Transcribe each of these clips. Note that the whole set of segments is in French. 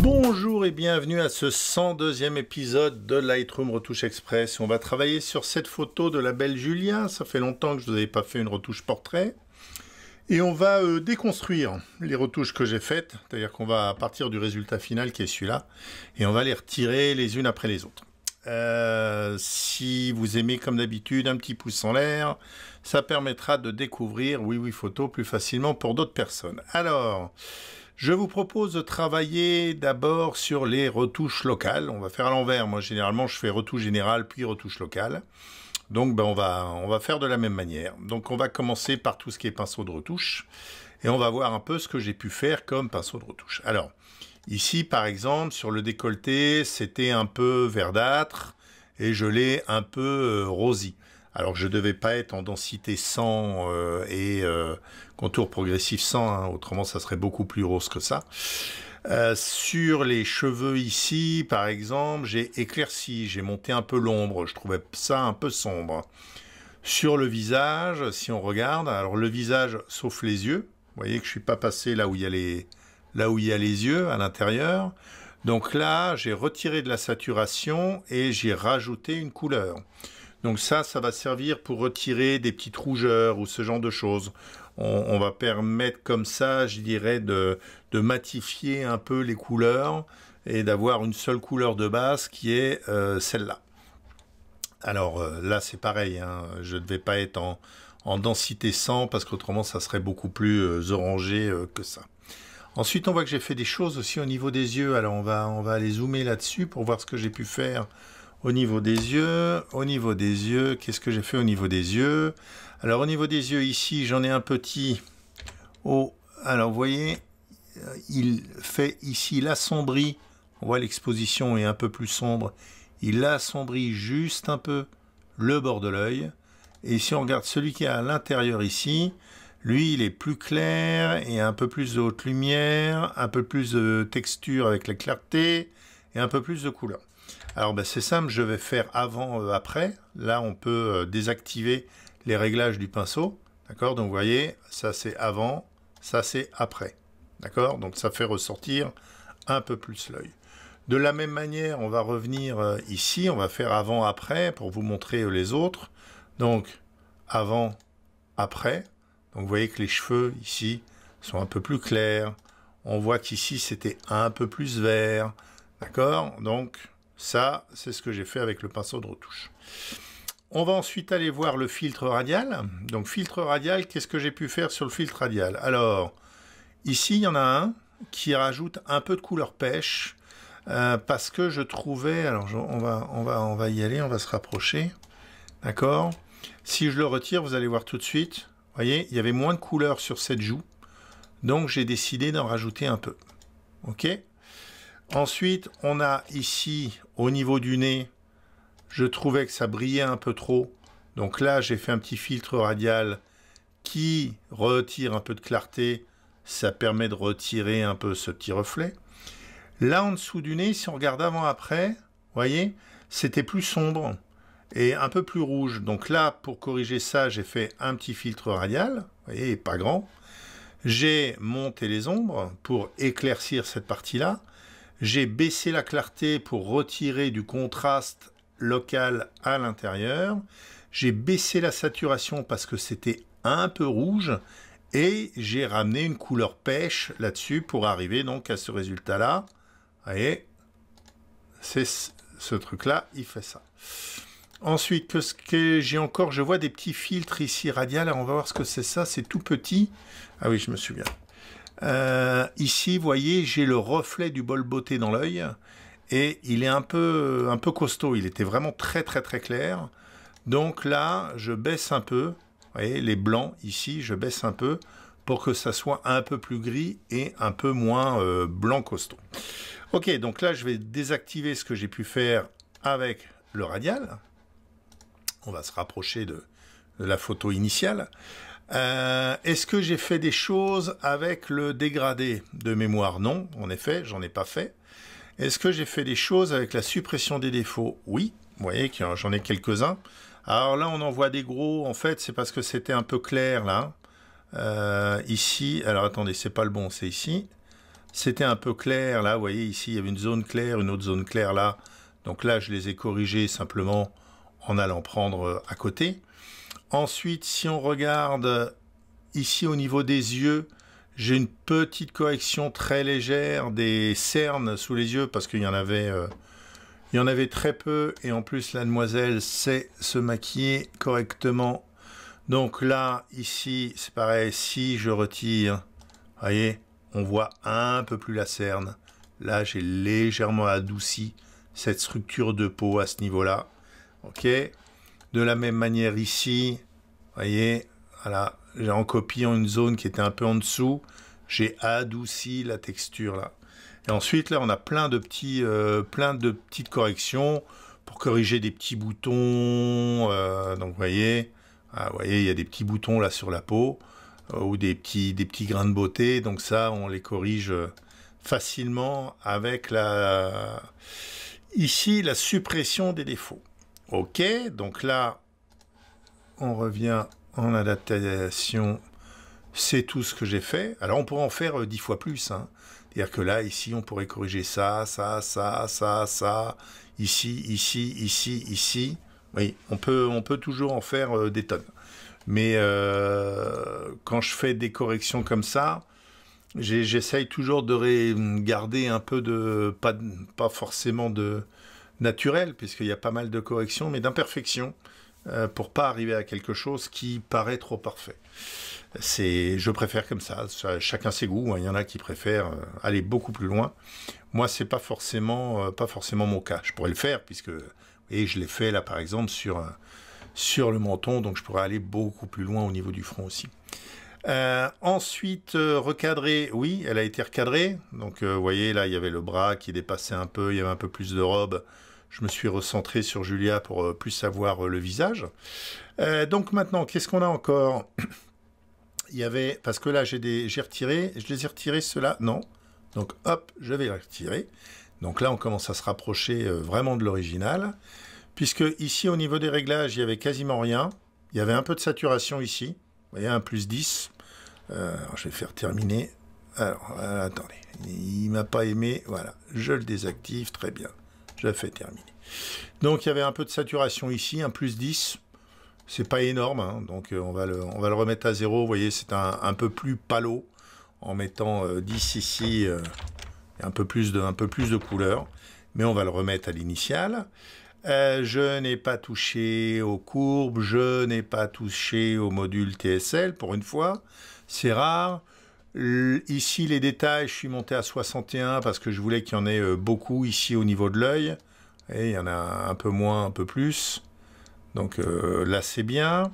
Bonjour et bienvenue à ce 102e épisode de Lightroom Retouche Express. On va travailler sur cette photo de la belle Julia. Ça fait longtemps que je ne vous avais pas fait une retouche portrait. Et on va euh, déconstruire les retouches que j'ai faites, c'est-à-dire qu'on va partir du résultat final qui est celui-là, et on va les retirer les unes après les autres. Euh, si vous aimez comme d'habitude un petit pouce en l'air, ça permettra de découvrir Oui Oui Photo plus facilement pour d'autres personnes. Alors, je vous propose de travailler d'abord sur les retouches locales. On va faire à l'envers. Moi, généralement, je fais retouche générale puis retouche locale. Donc, ben, on, va, on va faire de la même manière. Donc, on va commencer par tout ce qui est pinceau de retouche. Et on va voir un peu ce que j'ai pu faire comme pinceau de retouche. Alors, ici, par exemple, sur le décolleté, c'était un peu verdâtre et je l'ai un peu euh, rosy alors je je devais pas être en densité 100 euh, et euh, contour progressif 100, hein, autrement ça serait beaucoup plus rose que ça. Euh, sur les cheveux ici, par exemple, j'ai éclairci, j'ai monté un peu l'ombre, je trouvais ça un peu sombre. Sur le visage, si on regarde, alors le visage sauf les yeux, vous voyez que je suis pas passé là là où il y a les yeux à l'intérieur. Donc là, j'ai retiré de la saturation et j'ai rajouté une couleur. Donc ça, ça va servir pour retirer des petites rougeurs ou ce genre de choses. On, va permettre comme ça, je dirais, de, matifier un peu les couleurs et d'avoir une seule couleur de base qui est euh, celle-là. Alors euh, là, c'est pareil, hein. je ne vais pas être en, densité 100 parce qu'autrement, ça serait beaucoup plus euh, orangé que ça. Ensuite, on voit que j'ai fait des choses aussi au niveau des yeux. Alors, on va, on va aller zoomer là-dessus pour voir ce que j'ai pu faire au niveau des yeux, au niveau des yeux, qu'est-ce que j'ai fait au niveau des yeux Alors au niveau des yeux ici, j'en ai un petit. haut. alors vous voyez, euh, il fait ici l'assombri. On voit l'exposition est un peu plus sombre. Il assombrit juste un peu le bord de l'œil. Et si on regarde celui qui est à l'intérieur ici, lui, il est plus clair et un peu plus de haute lumière, un peu plus de texture avec la clarté et un peu plus de couleur. Alors ben, c'est simple, je vais faire avant, euh, après. Là, on peut euh, désactiver les réglages du pinceau. D'accord Donc vous voyez, ça c'est avant, ça c'est après. D'accord Donc ça fait ressortir un peu plus l'œil. De la même manière, on va revenir euh, ici, on va faire avant, après pour vous montrer les autres. Donc avant, après. Donc vous voyez que les cheveux ici sont un peu plus clairs. On voit qu'ici c'était un peu plus vert. D'accord Donc ça, c'est ce que j'ai fait avec le pinceau de retouche. On va ensuite aller voir le filtre radial. Donc filtre radial, qu'est-ce que j'ai pu faire sur le filtre radial Alors, ici, il y en a un qui rajoute un peu de couleur pêche euh, parce que je trouvais... Alors, on, va, on, va, on va y aller, on va se rapprocher. D'accord Si je le retire, vous allez voir tout de suite. Vous voyez, il y avait moins de couleur sur cette joue. Donc, j'ai décidé d'en rajouter un peu. OK Ensuite, on a ici, au niveau du nez, je trouvais que ça brillait un peu trop. Donc là, j'ai fait un petit filtre radial qui retire un peu de clarté. Ça permet de retirer un peu ce petit reflet. Là, en dessous du nez, si on regarde avant-après, vous voyez, c'était plus sombre et un peu plus rouge. Donc là, pour corriger ça, j'ai fait un petit filtre radial, voyez, pas grand. J'ai monté les ombres pour éclaircir cette partie-là. J'ai baissé la clarté pour retirer du contraste local à l'intérieur. J'ai baissé la saturation parce que c'était un peu rouge. Et j'ai ramené une couleur pêche là-dessus pour arriver donc à ce résultat-là. Vous voyez, c'est ce truc-là, il fait ça. Ensuite, que ce que j'ai encore, je vois des petits filtres ici radial. On va voir ce que c'est ça, c'est tout petit. Ah oui, je me souviens. Euh, ici, vous voyez, j'ai le reflet du bol beauté dans l'œil et il est un peu, un peu costaud. Il était vraiment très, très, très clair. Donc là, je baisse un peu. Vous voyez, les blancs ici, je baisse un peu pour que ça soit un peu plus gris et un peu moins euh, blanc costaud. Ok, donc là, je vais désactiver ce que j'ai pu faire avec le radial. On va se rapprocher de la photo initiale. Euh, est-ce que j'ai fait des choses avec le dégradé de mémoire Non, en effet, j'en ai pas fait. Est-ce que j'ai fait des choses avec la suppression des défauts Oui, vous voyez que j'en ai quelques-uns. Alors là, on en voit des gros, en fait, c'est parce que c'était un peu clair, là. Euh, ici, alors attendez, c'est pas le bon, c'est ici. C'était un peu clair, là, vous voyez, ici, il y avait une zone claire, une autre zone claire, là. Donc là, je les ai corrigés simplement en allant prendre euh, à côté. Ensuite, si on regarde ici au niveau des yeux, j'ai une petite correction très légère des cernes sous les yeux parce qu'il y en avait... Euh, il y en avait très peu et en plus la demoiselle sait se maquiller correctement. Donc là, ici, c'est pareil, si je retire, voyez, on voit un peu plus la cerne. Là, j'ai légèrement adouci cette structure de peau à ce niveau-là. Ok de la même manière ici, voyez, en copiant une zone qui était un peu en dessous, j'ai adouci la texture là. Et ensuite, là, on a plein de, petits, euh, plein de petites corrections pour corriger des petits boutons. Euh, donc, ah, vous voyez, voyez, il y a des petits boutons là sur la peau euh, ou des petits, des petits grains de beauté. Donc ça, on les corrige facilement avec la... Ici, la suppression des défauts. OK, donc là, on revient en adaptation. C'est tout ce que j'ai fait. Alors, on pourrait en faire euh, dix fois plus. Hein. C'est-à-dire que là, ici, on pourrait corriger ça, ça, ça, ça, ça. Ici, ici, ici, ici. Oui, on peut, on peut toujours en faire euh, des tonnes. Mais euh, quand je fais des corrections comme ça, j'essaye toujours de garder un peu de... Pas, pas forcément de naturel, puisqu'il y a pas mal de corrections, mais d'imperfections euh, pour pas arriver à quelque chose qui paraît trop parfait. C'est, je préfère comme ça. chacun ses goûts. Hein. Il y en a qui préfèrent euh, aller beaucoup plus loin. Moi, c'est pas forcément, euh, pas forcément mon cas. Je pourrais le faire puisque, et je l'ai fait là par exemple sur sur le menton, donc je pourrais aller beaucoup plus loin au niveau du front aussi. Euh, ensuite, euh, recadrer, oui, elle a été recadrée. Donc, euh, vous voyez, là, il y avait le bras qui dépassait un peu, il y avait un peu plus de robe. Je me suis recentré sur Julia pour plus savoir le visage. donc maintenant, qu'est-ce qu'on a encore Il y avait, parce que là, j'ai retiré, je les ai retirés, ceux-là, non. Donc, hop, je vais les retirer. Donc là, on commence à se rapprocher vraiment de l'original, puisque ici, au niveau des réglages, il y avait quasiment rien. Il y avait un peu de saturation ici. Vous voyez, un plus 10. Euh, je vais faire terminer. Alors, euh, attendez. Il m'a pas aimé. Voilà. Je le désactive. Très bien. Je fais terminer. Donc, il y avait un peu de saturation ici. Un plus 10. C'est pas énorme. Hein. donc, euh, on, va le, remettre à zéro. Vous voyez, c'est un, peu plus palo. En mettant 10 ici. un peu plus de, un peu plus de couleur. Mais on va le remettre à l'initiale. Euh, je n'ai pas touché aux courbes, je n'ai pas touché au module TSL, pour une fois, c'est rare. ici, les détails, je suis monté à 61 parce que je voulais qu'il y en ait euh, beaucoup ici au niveau de l'œil. Et il y en a un peu moins, un peu plus. Donc euh, là, c'est bien.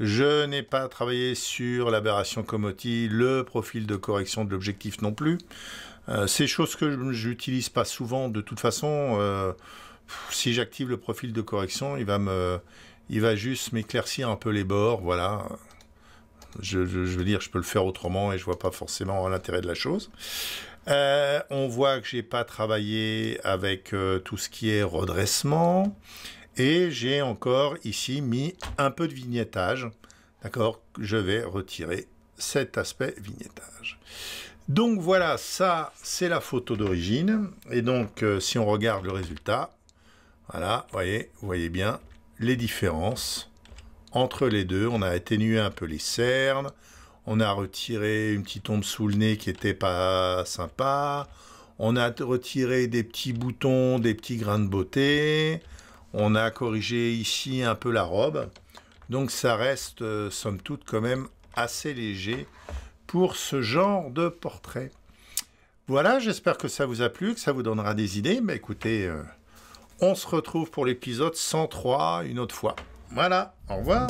Je n'ai pas travaillé sur l'aberration Comoti, le profil de correction de l'objectif non plus. C'est ces choses que j'utilise pas souvent de toute façon si j'active le profil de correction, il va me, il va juste m'éclaircir un peu les bords, voilà. Je, veux dire, je peux le faire autrement et je vois pas forcément l'intérêt de la chose. Euh, on voit que j'ai pas travaillé avec euh, tout ce qui est redressement et j'ai encore ici mis un peu de vignettage. D'accord, je vais retirer cet aspect vignettage. Donc voilà, ça c'est la photo d'origine. Et donc euh, si on regarde le résultat, voilà, voyez, vous voyez bien les différences entre les deux. On a atténué un peu les cernes. On a retiré une petite ombre sous le nez qui n'était pas sympa. On a retiré des petits boutons, des petits grains de beauté. On a corrigé ici un peu la robe. Donc ça reste, euh, somme toute, quand même assez léger pour ce genre de portrait. Voilà, j'espère que ça vous a plu, que ça vous donnera des idées. Mais bah, écoutez... Euh, on se retrouve pour l'épisode 103 une autre fois. Voilà, au revoir.